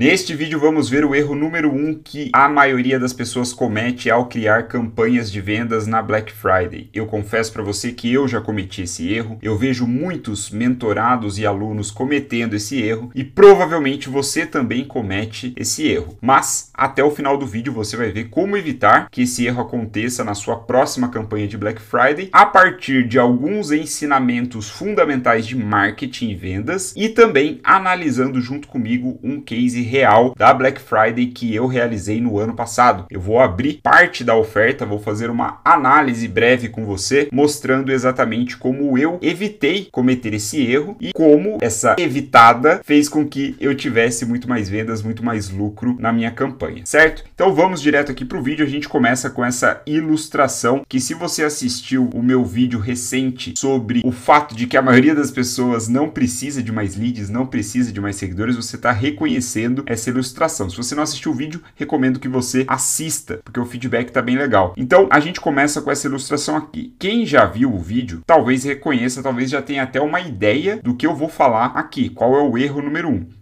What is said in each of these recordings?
Neste vídeo vamos ver o erro número 1 um que a maioria das pessoas comete ao criar campanhas de vendas na Black Friday. Eu confesso para você que eu já cometi esse erro. Eu vejo muitos mentorados e alunos cometendo esse erro e provavelmente você também comete esse erro. Mas até o final do vídeo você vai ver como evitar que esse erro aconteça na sua próxima campanha de Black Friday a partir de alguns ensinamentos fundamentais de marketing e vendas e também analisando junto comigo um case real da Black Friday que eu realizei no ano passado. Eu vou abrir parte da oferta, vou fazer uma análise breve com você, mostrando exatamente como eu evitei cometer esse erro e como essa evitada fez com que eu tivesse muito mais vendas, muito mais lucro na minha campanha, certo? Então vamos direto aqui para o vídeo. A gente começa com essa ilustração que, se você assistiu o meu vídeo recente sobre o fato de que a maioria das pessoas não precisa de mais leads, não precisa de mais seguidores, você está reconhecendo produzindo essa ilustração. Se você não assistiu o vídeo, recomendo que você assista, porque o feedback tá bem legal. Então, a gente começa com essa ilustração aqui. Quem já viu o vídeo, talvez reconheça, talvez já tenha até uma ideia do que eu vou falar aqui, qual é o erro número 1. Um.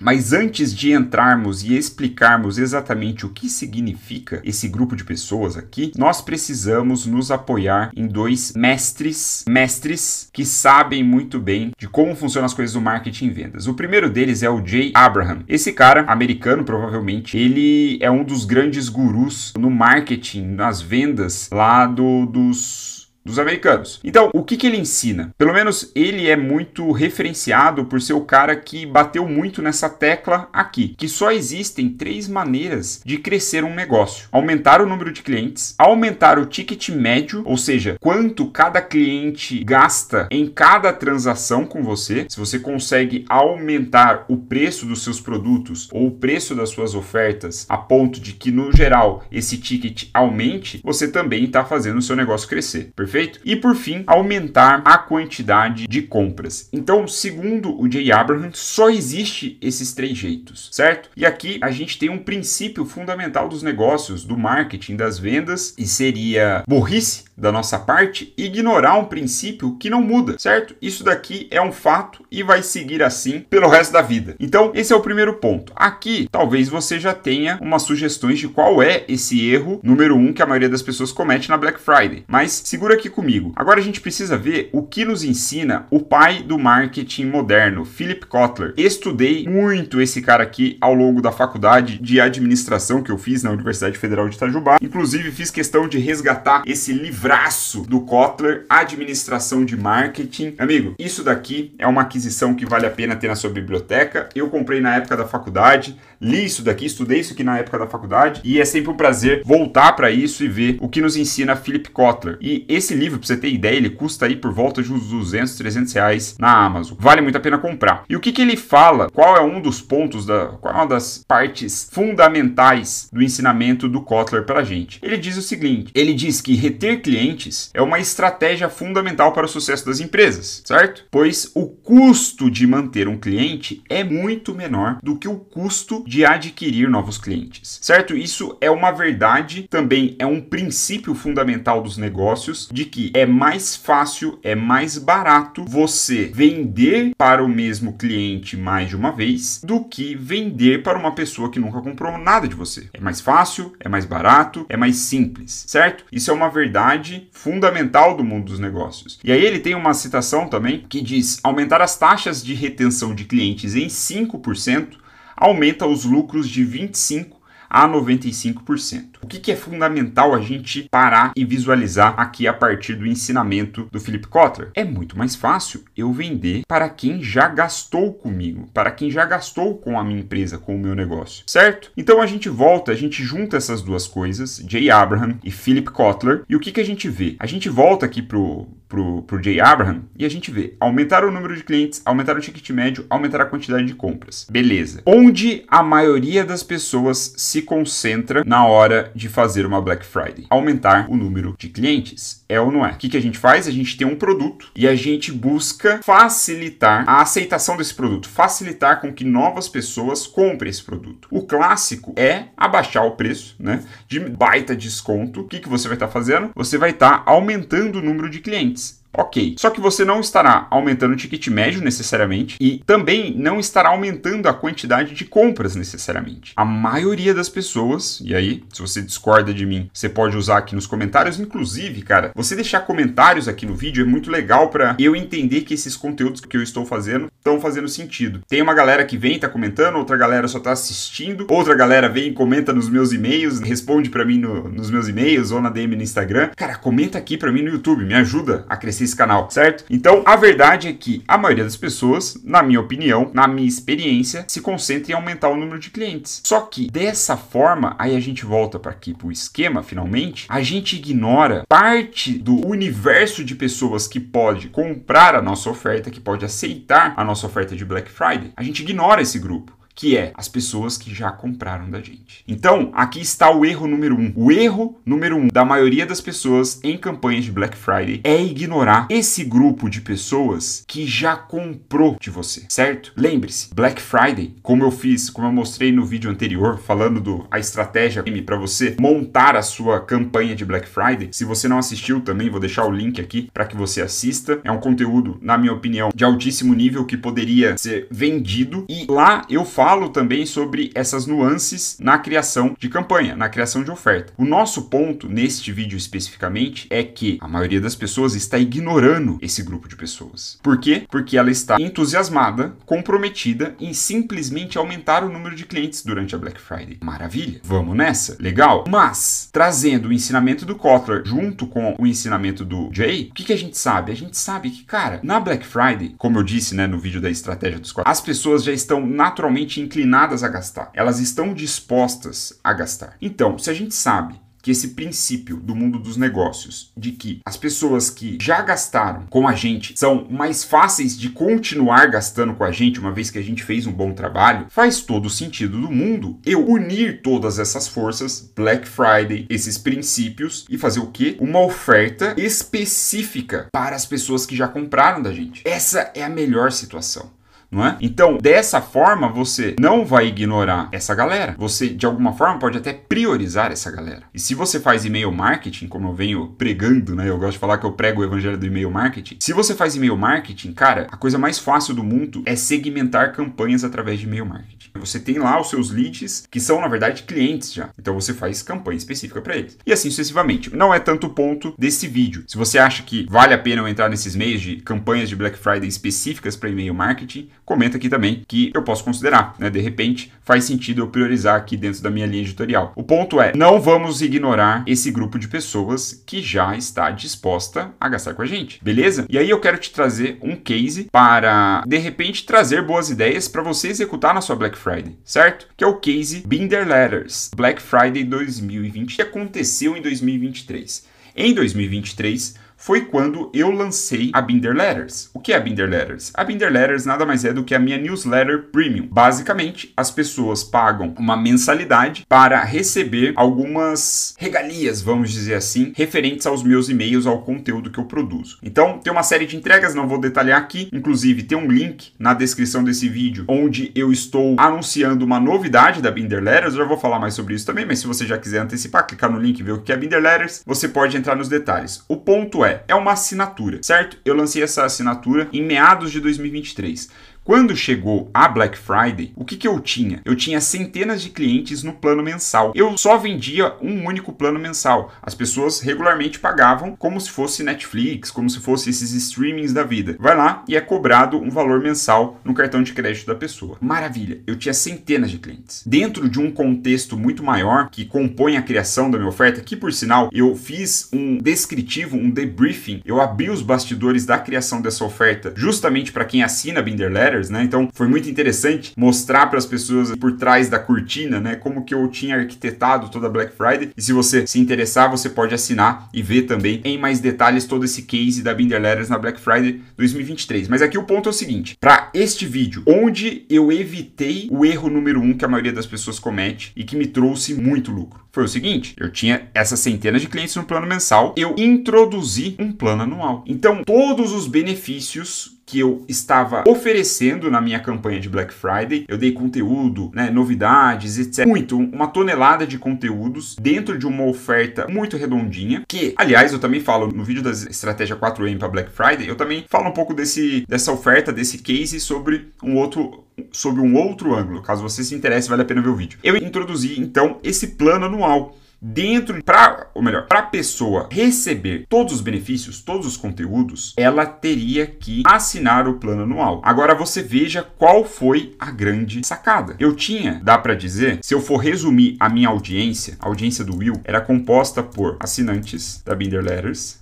Mas antes de entrarmos e explicarmos exatamente o que significa esse grupo de pessoas aqui, nós precisamos nos apoiar em dois mestres, mestres que sabem muito bem de como funcionam as coisas do marketing e vendas. O primeiro deles é o Jay Abraham. Esse cara, americano provavelmente, ele é um dos grandes gurus no marketing, nas vendas lá do, dos dos americanos. Então, o que, que ele ensina? Pelo menos ele é muito referenciado por ser o cara que bateu muito nessa tecla aqui, que só existem três maneiras de crescer um negócio: aumentar o número de clientes, aumentar o ticket médio, ou seja, quanto cada cliente gasta em cada transação com você. Se você consegue aumentar o preço dos seus produtos ou o preço das suas ofertas a ponto de que no geral esse ticket aumente, você também está fazendo o seu negócio crescer perfeito? E por fim, aumentar a quantidade de compras. Então, segundo o Jay Abraham, só existe esses três jeitos, certo? E aqui a gente tem um princípio fundamental dos negócios, do marketing, das vendas, e seria burrice da nossa parte ignorar um princípio que não muda, certo? Isso daqui é um fato e vai seguir assim pelo resto da vida. Então, esse é o primeiro ponto. Aqui, talvez você já tenha umas sugestões de qual é esse erro número um que a maioria das pessoas comete na Black Friday. Mas segura aqui comigo. Agora a gente precisa ver o que nos ensina o pai do marketing moderno, Philip Kotler. Estudei muito esse cara aqui ao longo da faculdade de administração que eu fiz na Universidade Federal de Itajubá. Inclusive fiz questão de resgatar esse livraço do Kotler, Administração de Marketing. Amigo, isso daqui é uma aquisição que vale a pena ter na sua biblioteca. Eu comprei na época da faculdade, li isso daqui, estudei isso aqui na época da faculdade e é sempre um prazer voltar para isso e ver o que nos ensina Philip Kotler. E esse esse livro, pra você ter ideia, ele custa aí por volta de uns 200, 300 reais na Amazon. Vale muito a pena comprar. E o que, que ele fala? Qual é um dos pontos, da, qual é uma das partes fundamentais do ensinamento do Kotler pra gente? Ele diz o seguinte: ele diz que reter clientes é uma estratégia fundamental para o sucesso das empresas, certo? Pois o custo de manter um cliente é muito menor do que o custo de adquirir novos clientes, certo? Isso é uma verdade, também é um princípio fundamental dos negócios de de que é mais fácil, é mais barato você vender para o mesmo cliente mais de uma vez do que vender para uma pessoa que nunca comprou nada de você. É mais fácil, é mais barato, é mais simples, certo? Isso é uma verdade fundamental do mundo dos negócios. E aí ele tem uma citação também que diz: aumentar as taxas de retenção de clientes em 5% aumenta os lucros de 25 a 95%. O que, que é fundamental a gente parar e visualizar aqui a partir do ensinamento do Philip Kotler? É muito mais fácil eu vender para quem já gastou comigo, para quem já gastou com a minha empresa, com o meu negócio, certo? Então a gente volta, a gente junta essas duas coisas, Jay Abraham e Philip Kotler, e o que, que a gente vê? A gente volta aqui pro, pro, pro Jay Abraham e a gente vê aumentar o número de clientes, aumentar o ticket médio, aumentar a quantidade de compras. Beleza. Onde a maioria das pessoas se concentra na hora de fazer uma Black Friday? Aumentar o número de clientes. É ou não é? O que, que a gente faz? A gente tem um produto e a gente busca facilitar a aceitação desse produto, facilitar com que novas pessoas comprem esse produto. O clássico é abaixar o preço, né? De baita desconto. O que, que você vai estar tá fazendo? Você vai estar tá aumentando o número de clientes. Ok. Só que você não estará aumentando o ticket médio necessariamente e também não estará aumentando a quantidade de compras necessariamente. A maioria das pessoas, e aí, se você discorda de mim, você pode usar aqui nos comentários. Inclusive, cara, você deixar comentários aqui no vídeo é muito legal para eu entender que esses conteúdos que eu estou fazendo estão fazendo sentido. Tem uma galera que vem, tá comentando, outra galera só tá assistindo, outra galera vem e comenta nos meus e-mails, responde para mim no, nos meus e-mails ou na DM no Instagram. Cara, comenta aqui para mim no YouTube, me ajuda a crescer esse canal, certo? Então, a verdade é que a maioria das pessoas, na minha opinião, na minha experiência, se concentra em aumentar o número de clientes. Só que dessa forma, aí a gente volta para aqui para o esquema finalmente, a gente ignora parte do universo de pessoas que pode comprar a nossa oferta, que pode aceitar a nossa oferta de Black Friday. A gente ignora esse grupo que é as pessoas que já compraram da gente. Então, aqui está o erro número um. O erro número um da maioria das pessoas em campanhas de Black Friday é ignorar esse grupo de pessoas que já comprou de você, certo? Lembre-se, Black Friday, como eu fiz, como eu mostrei no vídeo anterior, falando do a estratégia para você montar a sua campanha de Black Friday. Se você não assistiu também, vou deixar o link aqui para que você assista. É um conteúdo, na minha opinião, de altíssimo nível que poderia ser vendido e lá eu falo falo também sobre essas nuances na criação de campanha, na criação de oferta. O nosso ponto neste vídeo especificamente é que a maioria das pessoas está ignorando esse grupo de pessoas. Por quê? Porque ela está entusiasmada, comprometida em simplesmente aumentar o número de clientes durante a Black Friday. Maravilha! Vamos nessa? Legal? Mas, trazendo o ensinamento do Kotler junto com o ensinamento do Jay, o que, que a gente sabe? A gente sabe que, cara, na Black Friday, como eu disse né, no vídeo da estratégia dos quatro, as pessoas já estão naturalmente naturalmente inclinadas a gastar, elas estão dispostas a gastar. Então, se a gente sabe que esse princípio do mundo dos negócios, de que as pessoas que já gastaram com a gente são mais fáceis de continuar gastando com a gente, uma vez que a gente fez um bom trabalho, faz todo o sentido do mundo eu unir todas essas forças, Black Friday, esses princípios e fazer o quê? Uma oferta específica para as pessoas que já compraram da gente. Essa é a melhor situação não é? Então, dessa forma, você não vai ignorar essa galera. Você, de alguma forma, pode até priorizar essa galera. E se você faz e-mail marketing, como eu venho pregando, né? Eu gosto de falar que eu prego o evangelho do e-mail marketing. Se você faz e-mail marketing, cara, a coisa mais fácil do mundo é segmentar campanhas através de e-mail marketing. Você tem lá os seus leads, que são, na verdade, clientes já. Então, você faz campanha específica para eles. E assim sucessivamente. Não é tanto o ponto desse vídeo. Se você acha que vale a pena eu entrar nesses meios de campanhas de Black Friday específicas para e-mail marketing, comenta aqui também que eu posso considerar, né? De repente faz sentido eu priorizar aqui dentro da minha linha editorial. O ponto é, não vamos ignorar esse grupo de pessoas que já está disposta a gastar com a gente, beleza? E aí eu quero te trazer um case para de repente trazer boas ideias para você executar na sua Black Friday, certo? Que é o case Binder Letters Black Friday 2020 que aconteceu em 2023. Em 2023 foi quando eu lancei a Binder Letters. O que é a Binder Letters? A Binder Letters nada mais é do que a minha newsletter premium. Basicamente, as pessoas pagam uma mensalidade para receber algumas regalias, vamos dizer assim, referentes aos meus e-mails, ao conteúdo que eu produzo. Então, tem uma série de entregas, não vou detalhar aqui, inclusive tem um link na descrição desse vídeo onde eu estou anunciando uma novidade da Binder Letters, eu já vou falar mais sobre isso também, mas se você já quiser antecipar, clicar no link e ver o que é Binder Letters, você pode entrar nos detalhes. O ponto é é, uma assinatura, certo? Eu lancei essa assinatura em meados de 2023. Quando chegou a Black Friday, o que, que eu tinha? Eu tinha centenas de clientes no plano mensal. Eu só vendia um único plano mensal. As pessoas regularmente pagavam como se fosse Netflix, como se fosse esses streamings da vida. Vai lá e é cobrado um valor mensal no cartão de crédito da pessoa. Maravilha, eu tinha centenas de clientes. Dentro de um contexto muito maior que compõe a criação da minha oferta, que por sinal eu fiz um descritivo, um debriefing, eu abri os bastidores da criação dessa oferta justamente para quem assina a Binderler né? Então foi muito interessante mostrar para as pessoas por trás da cortina, né? Como que eu tinha arquitetado toda a Black Friday. E se você se interessar, você pode assinar e ver também em mais detalhes todo esse case da Binder Letters na Black Friday 2023. Mas aqui o ponto é o seguinte: para este vídeo, onde eu evitei o erro número um que a maioria das pessoas comete e que me trouxe muito lucro. Foi o seguinte: eu tinha essas centenas de clientes no plano mensal, eu introduzi um plano anual. Então, todos os benefícios que eu estava oferecendo na minha campanha de Black Friday. Eu dei conteúdo, né, novidades, etc. Muito, uma tonelada de conteúdos dentro de uma oferta muito redondinha, que, aliás, eu também falo no vídeo da estratégia 4M para Black Friday, eu também falo um pouco desse, dessa oferta, desse case sobre um outro sobre um outro ângulo. Caso você se interesse, vale a pena ver o vídeo. Eu introduzi então esse plano anual dentro para, ou melhor, para a pessoa receber todos os benefícios, todos os conteúdos, ela teria que assinar o plano anual. Agora você veja qual foi a grande sacada. Eu tinha, dá para dizer, se eu for resumir a minha audiência, a audiência do Will era composta por assinantes da Binder Letters,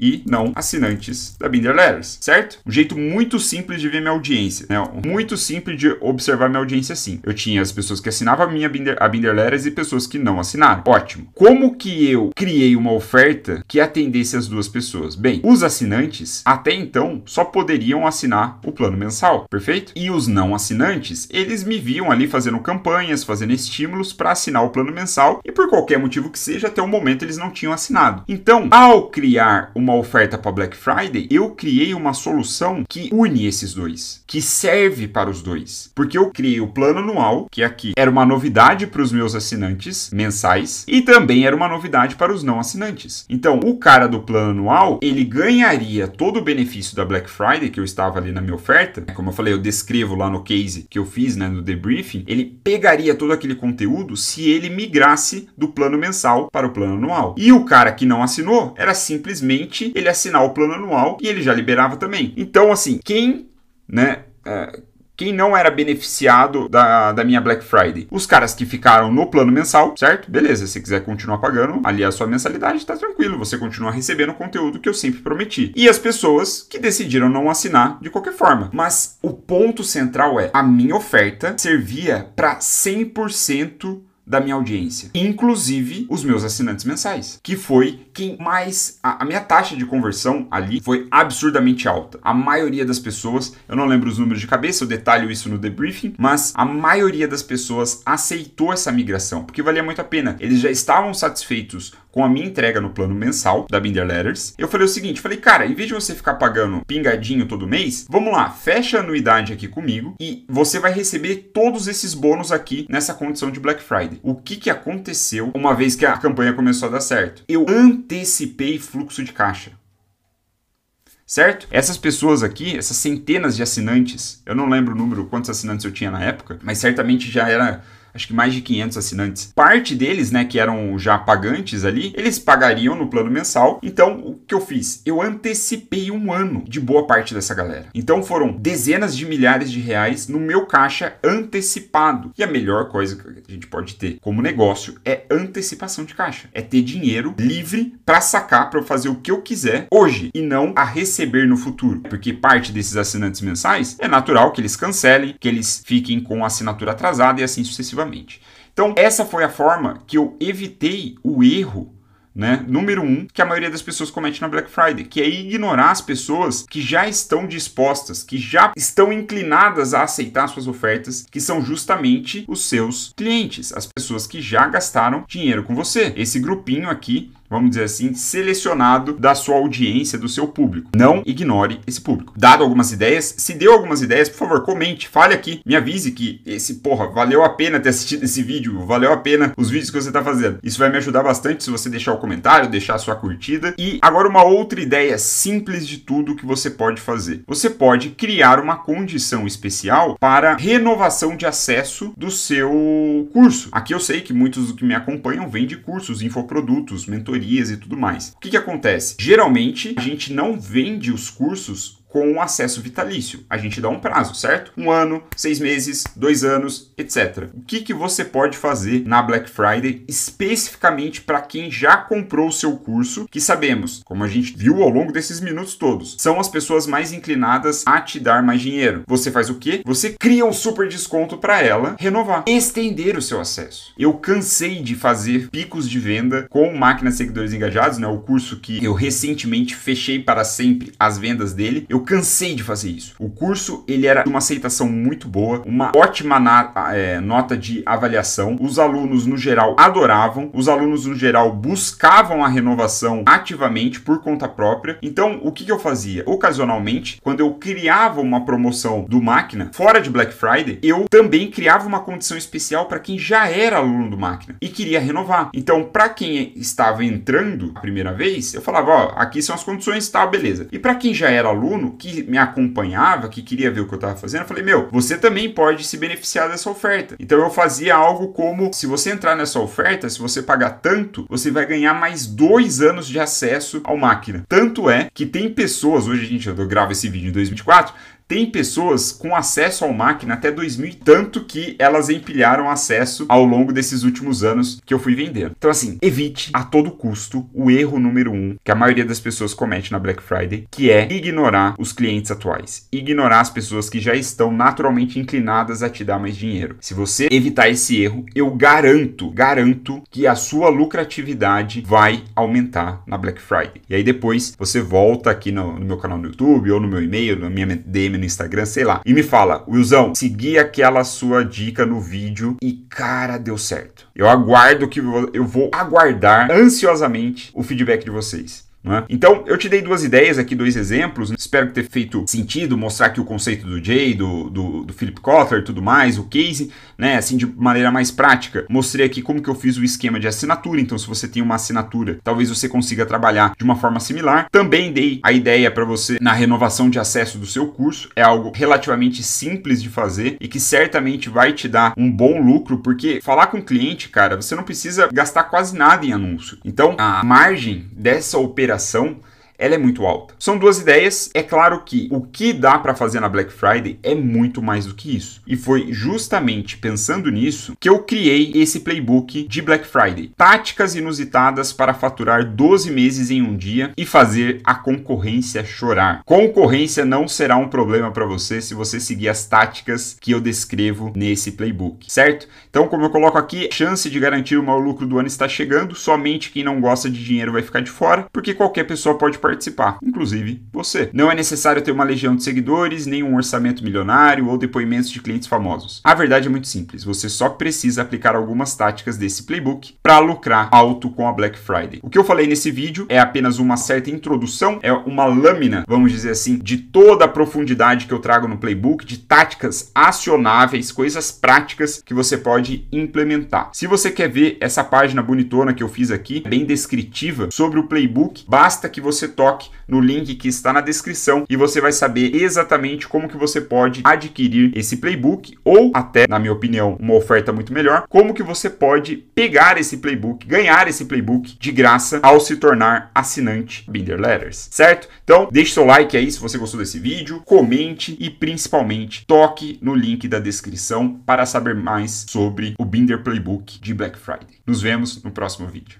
e não assinantes da Binder Letters, certo? Um jeito muito simples de ver minha audiência, né? Muito simples de observar minha audiência assim. Eu tinha as pessoas que assinavam a minha Binder, a Binder Letters e pessoas que não assinaram. Ótimo. Como que eu criei uma oferta que atendesse as duas pessoas? Bem, os assinantes até então só poderiam assinar o plano mensal, perfeito? E os não assinantes, eles me viam ali fazendo campanhas, fazendo estímulos para assinar o plano mensal e por qualquer motivo que seja, até o momento eles não tinham assinado. Então, ao criar uma uma oferta para Black Friday, eu criei uma solução que une esses dois, que serve para os dois. Porque eu criei o plano anual, que aqui era uma novidade para os meus assinantes mensais e também era uma novidade para os não assinantes. Então, o cara do plano anual, ele ganharia todo o benefício da Black Friday que eu estava ali na minha oferta, como eu falei, eu descrevo lá no case que eu fiz, né, no debriefing, ele pegaria todo aquele conteúdo se ele migrasse do plano mensal para o plano anual. E o cara que não assinou era simplesmente parte, ele assinar o plano anual e ele já liberava também. Então, assim, quem, né? É, quem não era beneficiado da, da minha Black Friday? Os caras que ficaram no plano mensal, certo? Beleza, se quiser continuar pagando ali a sua mensalidade, tá tranquilo, você continua recebendo o conteúdo que eu sempre prometi. E as pessoas que decidiram não assinar de qualquer forma. Mas o ponto central é: a minha oferta servia para 100% da minha audiência, inclusive os meus assinantes mensais, que foi quem mais. A, a, minha taxa de conversão ali foi absurdamente alta. A maioria das pessoas, eu não lembro os números de cabeça, eu detalho isso no debriefing, mas a maioria das pessoas aceitou essa migração, porque valia muito a pena. Eles já estavam satisfeitos com a minha entrega no plano mensal da Binder Letters, eu falei o seguinte, falei, cara, em vez de você ficar pagando pingadinho todo mês, vamos lá, fecha a anuidade aqui comigo e você vai receber todos esses bônus aqui nessa condição de Black Friday. O que que aconteceu uma vez que a campanha começou a dar certo? Eu antecipei fluxo de caixa certo? Essas pessoas aqui, essas centenas de assinantes, eu não lembro o número, quantos assinantes eu tinha na época, mas certamente já era acho que mais de 500 assinantes. Parte deles, né, que eram já pagantes ali, eles pagariam no plano mensal. Então, o que eu fiz? Eu antecipei um ano de boa parte dessa galera. Então, foram dezenas de milhares de reais no meu caixa antecipado. E a melhor coisa que a gente pode ter como negócio é antecipação de caixa. É ter dinheiro livre para sacar para fazer o que eu quiser hoje e não a receber no futuro. Porque parte desses assinantes mensais é natural que eles cancelem, que eles fiquem com a assinatura atrasada e assim sucessivamente exclusivamente. Então, essa foi a forma que eu evitei o erro né? Número um que a maioria das pessoas comete na Black Friday, que é ignorar as pessoas que já estão dispostas, que já estão inclinadas a aceitar suas ofertas, que são justamente os seus clientes, as pessoas que já gastaram dinheiro com você. Esse grupinho aqui vamos dizer assim, selecionado da sua audiência, do seu público. Não ignore esse público. Dado algumas ideias, se deu algumas ideias, por favor, comente, fale aqui, me avise que esse, porra, valeu a pena ter assistido esse vídeo, valeu a pena os vídeos que você está fazendo. Isso vai me ajudar bastante se você deixar o comentário, deixar a sua curtida. E agora uma outra ideia simples de tudo que você pode fazer. Você pode criar uma condição especial para renovação de acesso do seu curso. Aqui eu sei que muitos que me acompanham vêm de cursos, infoprodutos, mentorias, mentorias e tudo mais. O que, que acontece? Geralmente a gente não vende os cursos com acesso vitalício. A gente dá um prazo, certo? Um ano, seis meses, dois anos, etc. O que, que você pode fazer na Black Friday, especificamente para quem já comprou o seu curso, que sabemos, como a gente viu ao longo desses minutos todos, são as pessoas mais inclinadas a te dar mais dinheiro. Você faz o quê? Você cria um super desconto para ela renovar, estender o seu acesso. Eu cansei de fazer picos de venda com máquinas seguidores engajados, né? O curso que eu recentemente fechei para sempre as vendas dele. Eu eu cansei de fazer isso. O curso ele era uma aceitação muito boa, uma ótima na, é, nota de avaliação. Os alunos no geral adoravam, os alunos no geral buscavam a renovação ativamente por conta própria. Então o que, que eu fazia? Ocasionalmente, quando eu criava uma promoção do máquina fora de Black Friday, eu também criava uma condição especial para quem já era aluno do máquina e queria renovar. Então para quem estava entrando a primeira vez, eu falava ó, aqui são as condições, tá, beleza. E para quem já era aluno que me acompanhava, que queria ver o que eu estava fazendo, eu falei: meu, você também pode se beneficiar dessa oferta. Então eu fazia algo como: se você entrar nessa oferta, se você pagar tanto, você vai ganhar mais dois anos de acesso ao máquina. Tanto é que tem pessoas, hoje, a gente, eu gravo esse vídeo em 2024, tem pessoas com acesso ao máquina até 2000 e tanto que elas empilharam acesso ao longo desses últimos anos que eu fui vendendo. Então, assim, evite a todo custo o erro número um que a maioria das pessoas comete na Black Friday, que é ignorar os clientes atuais, ignorar as pessoas que já estão naturalmente inclinadas a te dar mais dinheiro. Se você evitar esse erro, eu garanto, garanto que a sua lucratividade vai aumentar na Black Friday. E aí depois você volta aqui no, no meu canal no YouTube ou no meu e-mail, na minha DM no Instagram, sei lá, e me fala, Wilzão, segui aquela sua dica no vídeo e cara, deu certo. Eu aguardo que eu vou aguardar ansiosamente o feedback de vocês. É? Então, eu te dei duas ideias aqui, dois exemplos. Né? Espero ter feito sentido mostrar aqui o conceito do Jay, do, do, do Philip Kotler e tudo mais, o Casey, né? Assim, de maneira mais prática. Mostrei aqui como que eu fiz o esquema de assinatura. Então, se você tem uma assinatura, talvez você consiga trabalhar de uma forma similar. Também dei a ideia para você na renovação de acesso do seu curso. É algo relativamente simples de fazer e que certamente vai te dar um bom lucro, porque falar com o cliente, cara, você não precisa gastar quase nada em anúncio. Então, a margem dessa operação operação ela é muito alta. São duas ideias. É claro que o que dá para fazer na Black Friday é muito mais do que isso. E foi justamente pensando nisso que eu criei esse playbook de Black Friday. Táticas inusitadas para faturar 12 meses em um dia e fazer a concorrência chorar. Concorrência não será um problema para você se você seguir as táticas que eu descrevo nesse playbook, certo? Então, como eu coloco aqui, chance de garantir o maior lucro do ano está chegando, somente quem não gosta de dinheiro vai ficar de fora, porque qualquer pessoa pode participar participar, inclusive você. Não é necessário ter uma legião de seguidores, nem um orçamento milionário ou depoimentos de clientes famosos. A verdade é muito simples, você só precisa aplicar algumas táticas desse playbook para lucrar alto com a Black Friday. O que eu falei nesse vídeo é apenas uma certa introdução, é uma lâmina, vamos dizer assim, de toda a profundidade que eu trago no playbook, de táticas acionáveis, coisas práticas que você pode implementar. Se você quer ver essa página bonitona que eu fiz aqui, bem descritiva sobre o playbook, basta que você toque no link que está na descrição e você vai saber exatamente como que você pode adquirir esse playbook ou até, na minha opinião, uma oferta muito melhor, como que você pode pegar esse playbook, ganhar esse playbook de graça ao se tornar assinante Binder Letters, certo? Então, deixe seu like aí se você gostou desse vídeo, comente e principalmente toque no link da descrição para saber mais sobre o Binder Playbook de Black Friday. Nos vemos no próximo vídeo.